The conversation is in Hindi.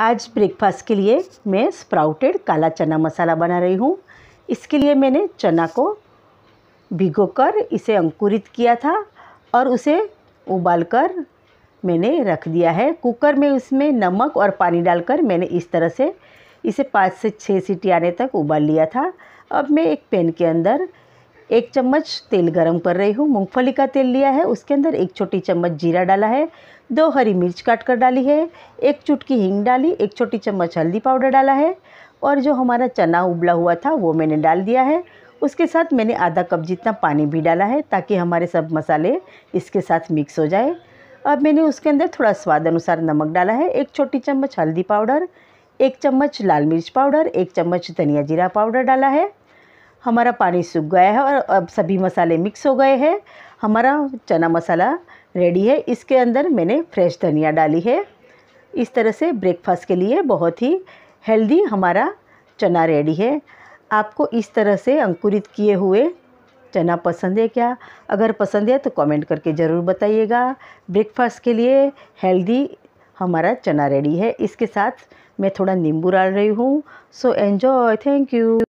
आज ब्रेकफास्ट के लिए मैं स्प्राउटेड काला चना मसाला बना रही हूँ इसके लिए मैंने चना को भिगोकर इसे अंकुरित किया था और उसे उबालकर मैंने रख दिया है कुकर में उसमें नमक और पानी डालकर मैंने इस तरह से इसे पाँच से छः सीटी आने तक उबाल लिया था अब मैं एक पैन के अंदर एक चम्मच तेल गरम कर रही हूँ मूंगफली का तेल लिया है उसके अंदर एक छोटी चम्मच जीरा डाला है दो हरी मिर्च काट कर डाली है एक चुटकी हींग डाली एक छोटी चम्मच हल्दी पाउडर डाला है और जो हमारा चना उबला हुआ था वो मैंने डाल दिया है उसके साथ मैंने आधा कप जितना पानी भी डाला है ताकि हमारे सब मसाले इसके साथ मिक्स हो जाए अब मैंने उसके अंदर थोड़ा स्वाद अनुसार नमक डाला है एक छोटी चम्मच हल्दी पाउडर एक चम्मच लाल मिर्च पाउडर एक चम्मच धनिया जीरा पाउडर डाला है हमारा पानी सूख गया है और अब सभी मसाले मिक्स हो गए हैं हमारा चना मसाला रेडी है इसके अंदर मैंने फ्रेश धनिया डाली है इस तरह से ब्रेकफास्ट के लिए बहुत ही हेल्दी हमारा चना रेडी है आपको इस तरह से अंकुरित किए हुए चना पसंद है क्या अगर पसंद है तो कमेंट करके ज़रूर बताइएगा ब्रेकफास्ट के लिए हेल्दी हमारा चना रेडी है इसके साथ मैं थोड़ा नींबू डाल रही हूँ सो एन्जॉय थैंक यू